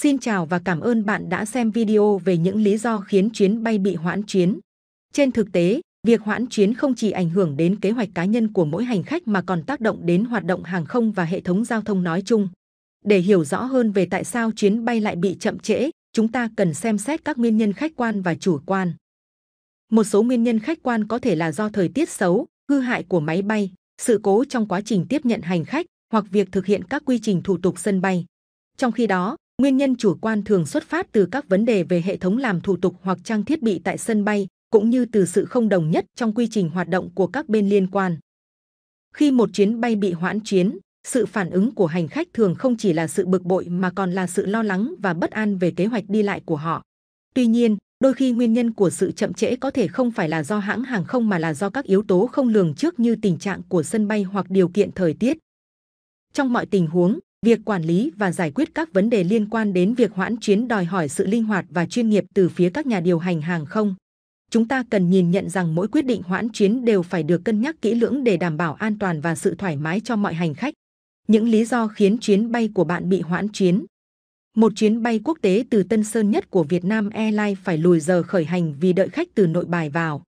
Xin chào và cảm ơn bạn đã xem video về những lý do khiến chuyến bay bị hoãn chuyến. Trên thực tế, việc hoãn chuyến không chỉ ảnh hưởng đến kế hoạch cá nhân của mỗi hành khách mà còn tác động đến hoạt động hàng không và hệ thống giao thông nói chung. Để hiểu rõ hơn về tại sao chuyến bay lại bị chậm trễ, chúng ta cần xem xét các nguyên nhân khách quan và chủ quan. Một số nguyên nhân khách quan có thể là do thời tiết xấu, hư hại của máy bay, sự cố trong quá trình tiếp nhận hành khách hoặc việc thực hiện các quy trình thủ tục sân bay. Trong khi đó, Nguyên nhân chủ quan thường xuất phát từ các vấn đề về hệ thống làm thủ tục hoặc trang thiết bị tại sân bay, cũng như từ sự không đồng nhất trong quy trình hoạt động của các bên liên quan. Khi một chuyến bay bị hoãn chuyến, sự phản ứng của hành khách thường không chỉ là sự bực bội mà còn là sự lo lắng và bất an về kế hoạch đi lại của họ. Tuy nhiên, đôi khi nguyên nhân của sự chậm trễ có thể không phải là do hãng hàng không mà là do các yếu tố không lường trước như tình trạng của sân bay hoặc điều kiện thời tiết. Trong mọi tình huống, Việc quản lý và giải quyết các vấn đề liên quan đến việc hoãn chuyến đòi hỏi sự linh hoạt và chuyên nghiệp từ phía các nhà điều hành hàng không. Chúng ta cần nhìn nhận rằng mỗi quyết định hoãn chuyến đều phải được cân nhắc kỹ lưỡng để đảm bảo an toàn và sự thoải mái cho mọi hành khách. Những lý do khiến chuyến bay của bạn bị hoãn chuyến. Một chuyến bay quốc tế từ Tân Sơn nhất của Việt Nam Airlines phải lùi giờ khởi hành vì đợi khách từ nội bài vào.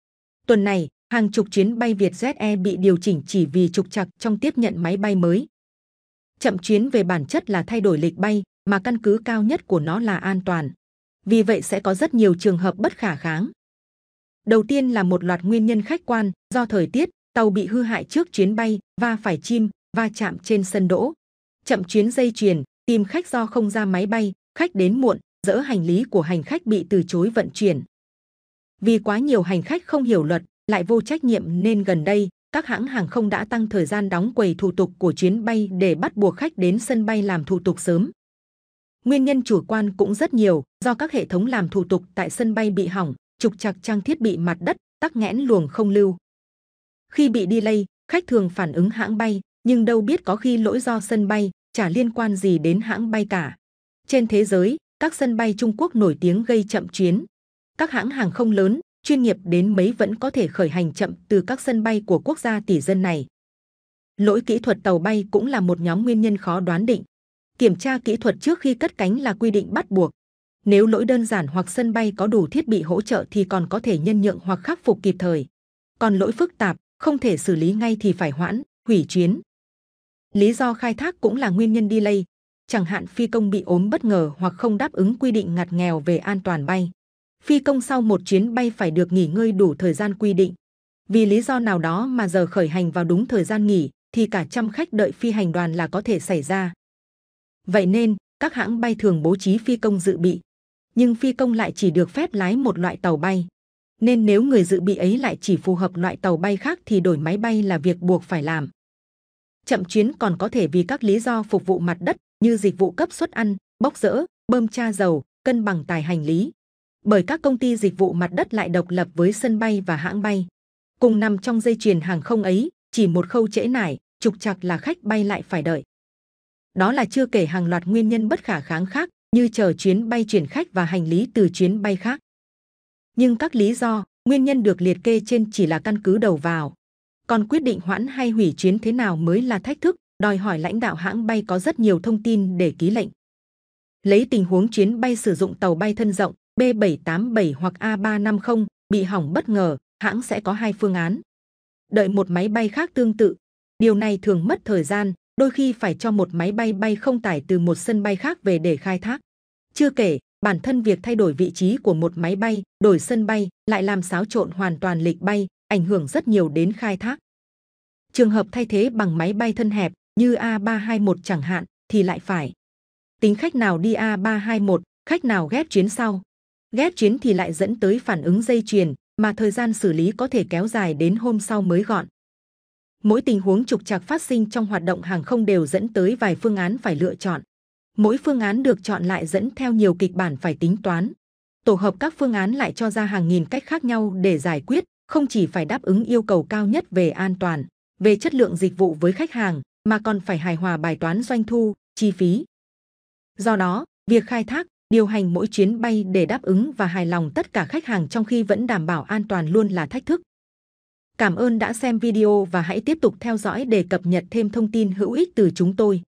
Tuần này, hàng chục chuyến bay Vietjet Air bị điều chỉnh chỉ vì trục trặc trong tiếp nhận máy bay mới chậm chuyến về bản chất là thay đổi lịch bay mà căn cứ cao nhất của nó là an toàn vì vậy sẽ có rất nhiều trường hợp bất khả kháng đầu tiên là một loạt nguyên nhân khách quan do thời tiết tàu bị hư hại trước chuyến bay và phải chim va chạm trên sân đỗ chậm chuyến dây chuyền tìm khách do không ra máy bay khách đến muộn dỡ hành lý của hành khách bị từ chối vận chuyển vì quá nhiều hành khách không hiểu luật lại vô trách nhiệm nên gần đây các hãng hàng không đã tăng thời gian đóng quầy thủ tục của chuyến bay để bắt buộc khách đến sân bay làm thủ tục sớm. Nguyên nhân chủ quan cũng rất nhiều, do các hệ thống làm thủ tục tại sân bay bị hỏng, trục trặc trang thiết bị mặt đất, tắc nghẽn luồng không lưu. Khi bị delay, khách thường phản ứng hãng bay, nhưng đâu biết có khi lỗi do sân bay, chả liên quan gì đến hãng bay cả. Trên thế giới, các sân bay Trung Quốc nổi tiếng gây chậm chuyến. Các hãng hàng không lớn chuyên nghiệp đến mấy vẫn có thể khởi hành chậm từ các sân bay của quốc gia tỷ dân này. Lỗi kỹ thuật tàu bay cũng là một nhóm nguyên nhân khó đoán định. Kiểm tra kỹ thuật trước khi cất cánh là quy định bắt buộc. Nếu lỗi đơn giản hoặc sân bay có đủ thiết bị hỗ trợ thì còn có thể nhân nhượng hoặc khắc phục kịp thời. Còn lỗi phức tạp, không thể xử lý ngay thì phải hoãn, hủy chuyến. Lý do khai thác cũng là nguyên nhân delay, chẳng hạn phi công bị ốm bất ngờ hoặc không đáp ứng quy định ngặt nghèo về an toàn bay phi công sau một chuyến bay phải được nghỉ ngơi đủ thời gian quy định. Vì lý do nào đó mà giờ khởi hành vào đúng thời gian nghỉ thì cả trăm khách đợi phi hành đoàn là có thể xảy ra. Vậy nên, các hãng bay thường bố trí phi công dự bị, nhưng phi công lại chỉ được phép lái một loại tàu bay. Nên nếu người dự bị ấy lại chỉ phù hợp loại tàu bay khác thì đổi máy bay là việc buộc phải làm. Chậm chuyến còn có thể vì các lý do phục vụ mặt đất như dịch vụ cấp suất ăn, bốc rỡ, bơm tra dầu, cân bằng tài hành lý, bởi các công ty dịch vụ mặt đất lại độc lập với sân bay và hãng bay. Cùng nằm trong dây chuyền hàng không ấy, chỉ một khâu trễ nải, trục trặc là khách bay lại phải đợi. Đó là chưa kể hàng loạt nguyên nhân bất khả kháng khác như chờ chuyến bay chuyển khách và hành lý từ chuyến bay khác. Nhưng các lý do, nguyên nhân được liệt kê trên chỉ là căn cứ đầu vào. Còn quyết định hoãn hay hủy chuyến thế nào mới là thách thức, đòi hỏi lãnh đạo hãng bay có rất nhiều thông tin để ký lệnh. Lấy tình huống chuyến bay sử dụng tàu bay thân rộng, B787 hoặc A350 bị hỏng bất ngờ, hãng sẽ có hai phương án. Đợi một máy bay khác tương tự. Điều này thường mất thời gian, đôi khi phải cho một máy bay bay không tải từ một sân bay khác về để khai thác. Chưa kể, bản thân việc thay đổi vị trí của một máy bay, đổi sân bay lại làm xáo trộn hoàn toàn lịch bay, ảnh hưởng rất nhiều đến khai thác. Trường hợp thay thế bằng máy bay thân hẹp như A321 chẳng hạn thì lại phải. Tính khách nào đi A321, khách nào ghép chuyến sau ghét chuyến thì lại dẫn tới phản ứng dây chuyền, mà thời gian xử lý có thể kéo dài đến hôm sau mới gọn. Mỗi tình huống trục trặc phát sinh trong hoạt động hàng không đều dẫn tới vài phương án phải lựa chọn. Mỗi phương án được chọn lại dẫn theo nhiều kịch bản phải tính toán. Tổ hợp các phương án lại cho ra hàng nghìn cách khác nhau để giải quyết, không chỉ phải đáp ứng yêu cầu cao nhất về an toàn, về chất lượng dịch vụ với khách hàng, mà còn phải hài hòa bài toán doanh thu, chi phí. Do đó, việc khai thác, Điều hành mỗi chuyến bay để đáp ứng và hài lòng tất cả khách hàng trong khi vẫn đảm bảo an toàn luôn là thách thức. Cảm ơn đã xem video và hãy tiếp tục theo dõi để cập nhật thêm thông tin hữu ích từ chúng tôi.